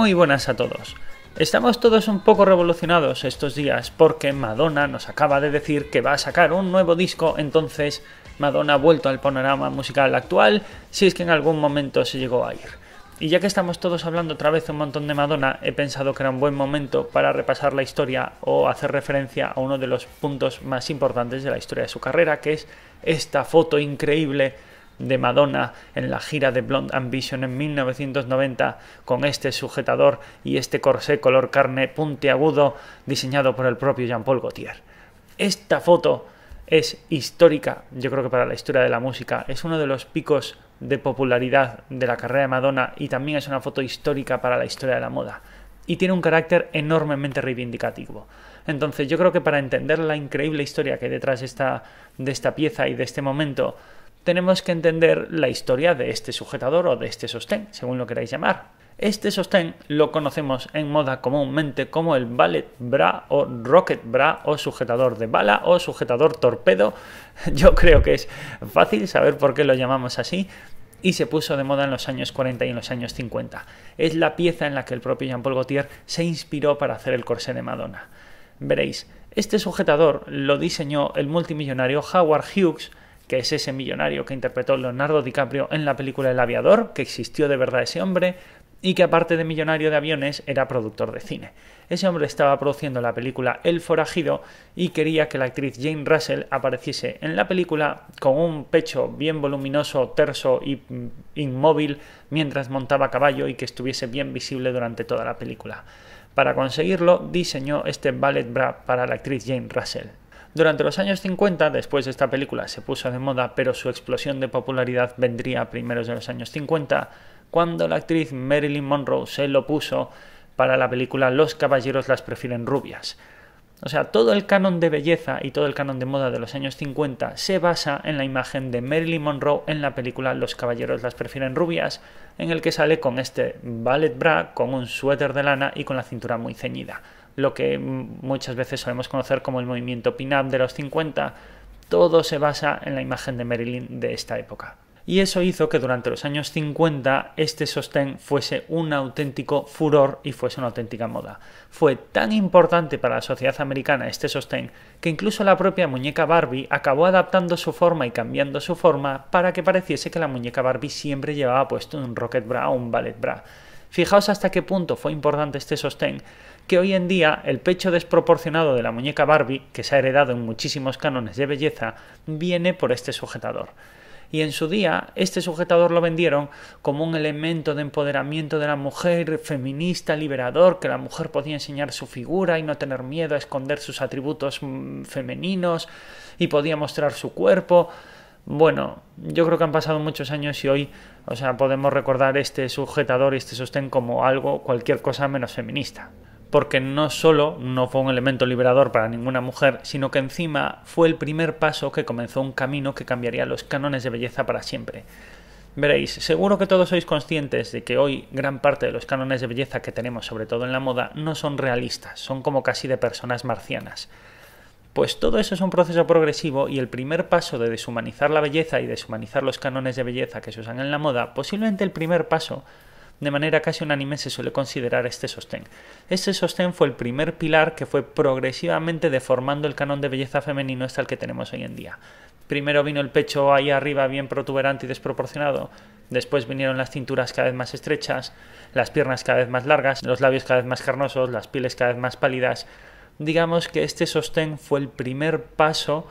Muy buenas a todos. Estamos todos un poco revolucionados estos días porque Madonna nos acaba de decir que va a sacar un nuevo disco, entonces Madonna ha vuelto al panorama musical actual, si es que en algún momento se llegó a ir. Y ya que estamos todos hablando otra vez un montón de Madonna, he pensado que era un buen momento para repasar la historia o hacer referencia a uno de los puntos más importantes de la historia de su carrera, que es esta foto increíble de Madonna en la gira de Blonde Ambition en 1990 con este sujetador y este corsé color carne puntiagudo diseñado por el propio Jean-Paul Gaultier. Esta foto es histórica, yo creo que para la historia de la música, es uno de los picos de popularidad de la carrera de Madonna y también es una foto histórica para la historia de la moda. Y tiene un carácter enormemente reivindicativo. Entonces yo creo que para entender la increíble historia que hay detrás de esta, de esta pieza y de este momento, tenemos que entender la historia de este sujetador o de este sostén, según lo queráis llamar. Este sostén lo conocemos en moda comúnmente como el ballet bra o rocket bra o sujetador de bala o sujetador torpedo. Yo creo que es fácil saber por qué lo llamamos así, y se puso de moda en los años 40 y en los años 50. Es la pieza en la que el propio Jean-Paul Gaultier se inspiró para hacer el corsé de Madonna. Veréis, este sujetador lo diseñó el multimillonario Howard Hughes que es ese millonario que interpretó Leonardo DiCaprio en la película El aviador, que existió de verdad ese hombre, y que aparte de millonario de aviones era productor de cine. Ese hombre estaba produciendo la película El forajido y quería que la actriz Jane Russell apareciese en la película con un pecho bien voluminoso, terso y mm, inmóvil mientras montaba caballo y que estuviese bien visible durante toda la película. Para conseguirlo diseñó este ballet bra para la actriz Jane Russell. Durante los años 50, después de esta película se puso de moda, pero su explosión de popularidad vendría a primeros de los años 50, cuando la actriz Marilyn Monroe se lo puso para la película Los caballeros las prefieren rubias. O sea, todo el canon de belleza y todo el canon de moda de los años 50 se basa en la imagen de Marilyn Monroe en la película Los caballeros las prefieren rubias, en el que sale con este ballet bra, con un suéter de lana y con la cintura muy ceñida lo que muchas veces solemos conocer como el movimiento pin-up de los 50, todo se basa en la imagen de Marilyn de esta época. Y eso hizo que durante los años 50 este sostén fuese un auténtico furor y fuese una auténtica moda. Fue tan importante para la sociedad americana este sostén que incluso la propia muñeca Barbie acabó adaptando su forma y cambiando su forma para que pareciese que la muñeca Barbie siempre llevaba puesto un rocket bra o un ballet bra. Fijaos hasta qué punto fue importante este sostén, que hoy en día el pecho desproporcionado de la muñeca Barbie, que se ha heredado en muchísimos cánones de belleza, viene por este sujetador. Y en su día este sujetador lo vendieron como un elemento de empoderamiento de la mujer, feminista, liberador, que la mujer podía enseñar su figura y no tener miedo a esconder sus atributos mm, femeninos y podía mostrar su cuerpo. Bueno, yo creo que han pasado muchos años y hoy, o sea, podemos recordar este sujetador y este sostén como algo, cualquier cosa menos feminista porque no solo no fue un elemento liberador para ninguna mujer, sino que encima fue el primer paso que comenzó un camino que cambiaría los cánones de belleza para siempre. Veréis, seguro que todos sois conscientes de que hoy gran parte de los cánones de belleza que tenemos, sobre todo en la moda, no son realistas, son como casi de personas marcianas. Pues todo eso es un proceso progresivo y el primer paso de deshumanizar la belleza y deshumanizar los cánones de belleza que se usan en la moda, posiblemente el primer paso, de manera casi unánime se suele considerar este sostén. Este sostén fue el primer pilar que fue progresivamente deformando el canon de belleza femenino hasta el que tenemos hoy en día. Primero vino el pecho ahí arriba bien protuberante y desproporcionado, después vinieron las cinturas cada vez más estrechas, las piernas cada vez más largas, los labios cada vez más carnosos, las pieles cada vez más pálidas. Digamos que este sostén fue el primer paso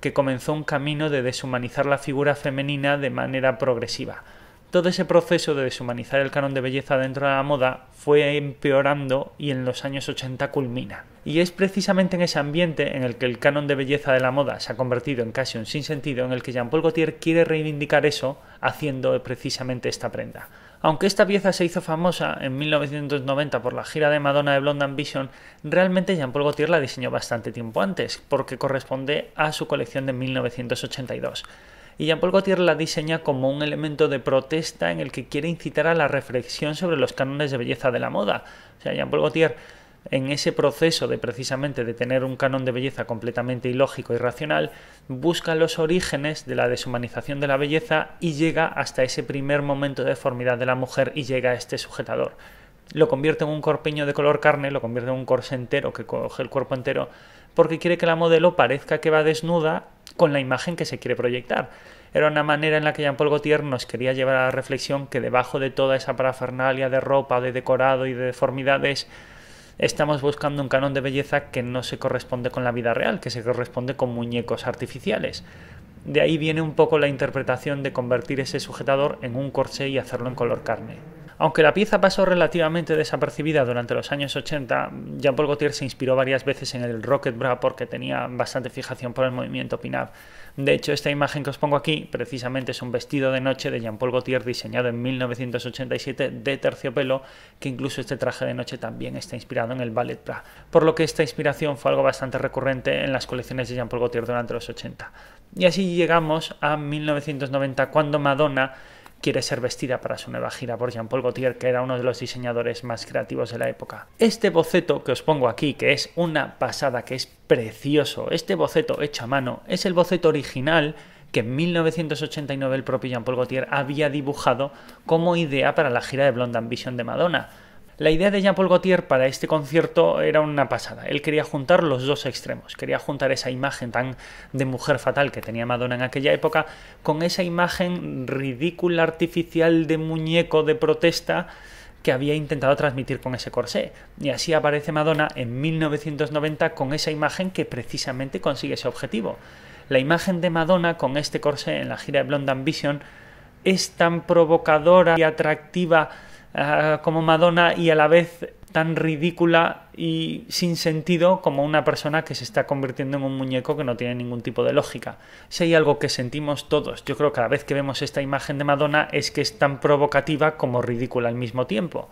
que comenzó un camino de deshumanizar la figura femenina de manera progresiva todo ese proceso de deshumanizar el canon de belleza dentro de la moda fue empeorando y en los años 80 culmina. Y es precisamente en ese ambiente en el que el canon de belleza de la moda se ha convertido en casi un sinsentido en el que Jean-Paul Gaultier quiere reivindicar eso haciendo precisamente esta prenda. Aunque esta pieza se hizo famosa en 1990 por la gira de Madonna de Blonde Ambition, realmente Jean-Paul Gaultier la diseñó bastante tiempo antes, porque corresponde a su colección de 1982 y Jean-Paul Gaultier la diseña como un elemento de protesta en el que quiere incitar a la reflexión sobre los cánones de belleza de la moda. O sea, Jean-Paul Gaultier en ese proceso de precisamente de tener un canon de belleza completamente ilógico y racional, busca los orígenes de la deshumanización de la belleza y llega hasta ese primer momento de deformidad de la mujer y llega a este sujetador. Lo convierte en un corpiño de color carne, lo convierte en un corse entero que coge el cuerpo entero, porque quiere que la modelo parezca que va desnuda con la imagen que se quiere proyectar. Era una manera en la que Jean-Paul Gaultier nos quería llevar a la reflexión que debajo de toda esa parafernalia de ropa, de decorado y de deformidades, estamos buscando un canon de belleza que no se corresponde con la vida real, que se corresponde con muñecos artificiales. De ahí viene un poco la interpretación de convertir ese sujetador en un corsé y hacerlo en color carne. Aunque la pieza pasó relativamente desapercibida durante los años 80, Jean Paul Gaultier se inspiró varias veces en el Rocket Bra porque tenía bastante fijación por el movimiento pin-up. De hecho, esta imagen que os pongo aquí precisamente es un vestido de noche de Jean Paul Gaultier diseñado en 1987 de terciopelo, que incluso este traje de noche también está inspirado en el ballet bra, por lo que esta inspiración fue algo bastante recurrente en las colecciones de Jean Paul Gaultier durante los 80. Y así llegamos a 1990 cuando Madonna quiere ser vestida para su nueva gira por Jean-Paul Gaultier, que era uno de los diseñadores más creativos de la época. Este boceto que os pongo aquí, que es una pasada, que es precioso, este boceto hecho a mano, es el boceto original que en 1989 el propio Jean-Paul Gaultier había dibujado como idea para la gira de Blonde Ambition de Madonna. La idea de Jean-Paul Gaultier para este concierto era una pasada. Él quería juntar los dos extremos, quería juntar esa imagen tan de mujer fatal que tenía Madonna en aquella época con esa imagen ridícula, artificial de muñeco de protesta que había intentado transmitir con ese corsé. Y así aparece Madonna en 1990 con esa imagen que precisamente consigue ese objetivo. La imagen de Madonna con este corsé en la gira de Blonde Ambition es tan provocadora y atractiva Ah, como Madonna y a la vez tan ridícula y sin sentido como una persona que se está convirtiendo en un muñeco que no tiene ningún tipo de lógica. Si hay algo que sentimos todos, yo creo que cada vez que vemos esta imagen de Madonna es que es tan provocativa como ridícula al mismo tiempo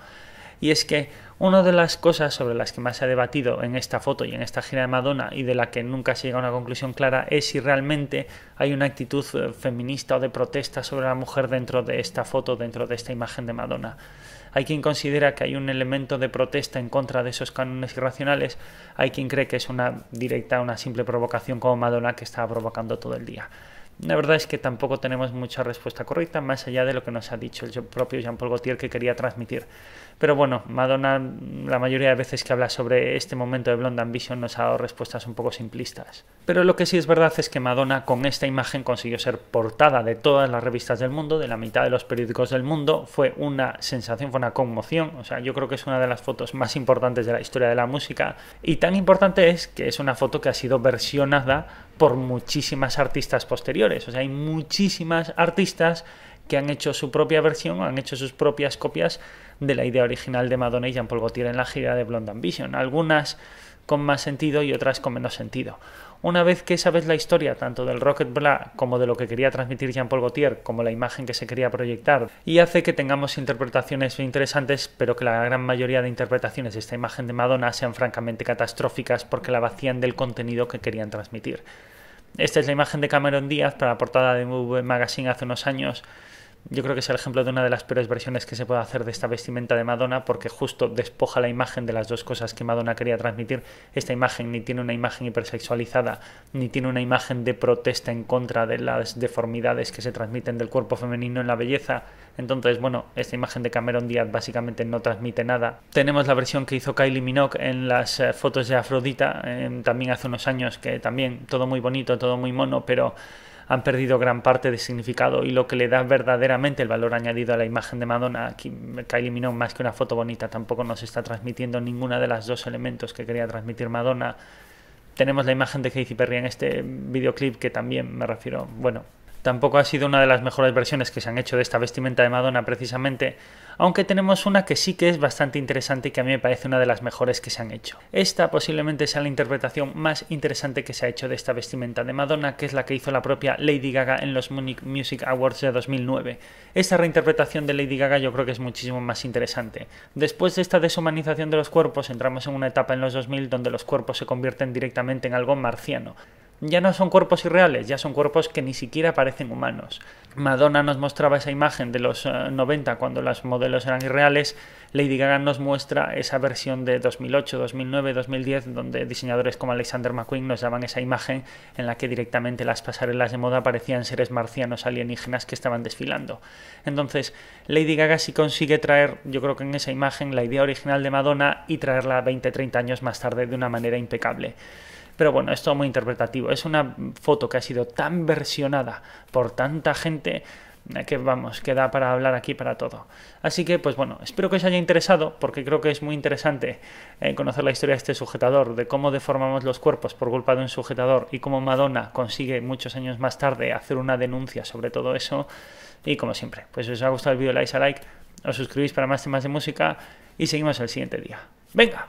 y es que una de las cosas sobre las que más se ha debatido en esta foto y en esta gira de Madonna y de la que nunca se llega a una conclusión clara es si realmente hay una actitud eh, feminista o de protesta sobre la mujer dentro de esta foto, dentro de esta imagen de Madonna. Hay quien considera que hay un elemento de protesta en contra de esos cánones irracionales, hay quien cree que es una directa, una simple provocación como Madonna que está provocando todo el día. La verdad es que tampoco tenemos mucha respuesta correcta, más allá de lo que nos ha dicho el propio Jean-Paul Gaultier que quería transmitir. Pero bueno, Madonna, la mayoría de veces que habla sobre este momento de Blonde Ambition, nos ha dado respuestas un poco simplistas. Pero lo que sí es verdad es que Madonna, con esta imagen, consiguió ser portada de todas las revistas del mundo, de la mitad de los periódicos del mundo. Fue una sensación, fue una conmoción. O sea, yo creo que es una de las fotos más importantes de la historia de la música. Y tan importante es que es una foto que ha sido versionada por muchísimas artistas posteriores. O sea, hay muchísimas artistas que han hecho su propia versión han hecho sus propias copias de la idea original de Madonna y Jean-Paul Gaultier en la gira de Blonde Ambition. Algunas con más sentido y otras con menos sentido. Una vez que sabes la historia tanto del Rocket Bla como de lo que quería transmitir Jean-Paul Gaultier, como la imagen que se quería proyectar, y hace que tengamos interpretaciones interesantes, pero que la gran mayoría de interpretaciones de esta imagen de Madonna sean francamente catastróficas porque la vacían del contenido que querían transmitir. Esta es la imagen de Cameron Díaz para la portada de Move Magazine hace unos años, yo creo que es el ejemplo de una de las peores versiones que se puede hacer de esta vestimenta de Madonna porque justo despoja la imagen de las dos cosas que Madonna quería transmitir. Esta imagen ni tiene una imagen hipersexualizada, ni tiene una imagen de protesta en contra de las deformidades que se transmiten del cuerpo femenino en la belleza. Entonces, bueno, esta imagen de Cameron Díaz básicamente no transmite nada. Tenemos la versión que hizo Kylie Minogue en las eh, fotos de Afrodita, em, también hace unos años, que también todo muy bonito, todo muy mono, pero han perdido gran parte de significado y lo que le da verdaderamente el valor añadido a la imagen de Madonna, Kylie eliminó más que una foto bonita tampoco nos está transmitiendo ninguna de las dos elementos que quería transmitir Madonna. Tenemos la imagen de Casey Perry en este videoclip que también me refiero, bueno, Tampoco ha sido una de las mejores versiones que se han hecho de esta vestimenta de Madonna precisamente, aunque tenemos una que sí que es bastante interesante y que a mí me parece una de las mejores que se han hecho. Esta posiblemente sea la interpretación más interesante que se ha hecho de esta vestimenta de Madonna, que es la que hizo la propia Lady Gaga en los Munich Music Awards de 2009. Esta reinterpretación de Lady Gaga yo creo que es muchísimo más interesante. Después de esta deshumanización de los cuerpos entramos en una etapa en los 2000 donde los cuerpos se convierten directamente en algo marciano ya no son cuerpos irreales, ya son cuerpos que ni siquiera parecen humanos. Madonna nos mostraba esa imagen de los 90 eh, cuando los modelos eran irreales, Lady Gaga nos muestra esa versión de 2008, 2009, 2010, donde diseñadores como Alexander McQueen nos daban esa imagen en la que directamente las pasarelas de moda parecían seres marcianos alienígenas que estaban desfilando. Entonces, Lady Gaga sí consigue traer, yo creo que en esa imagen, la idea original de Madonna y traerla 20, 30 años más tarde de una manera impecable. Pero bueno, es todo muy interpretativo. Es una foto que ha sido tan versionada por tanta gente eh, que vamos, queda para hablar aquí para todo. Así que, pues bueno, espero que os haya interesado, porque creo que es muy interesante eh, conocer la historia de este sujetador, de cómo deformamos los cuerpos por culpa de un sujetador y cómo Madonna consigue muchos años más tarde hacer una denuncia sobre todo eso. Y como siempre, pues os ha gustado el vídeo, dais a like, os suscribís para más temas de música y seguimos el siguiente día. ¡Venga!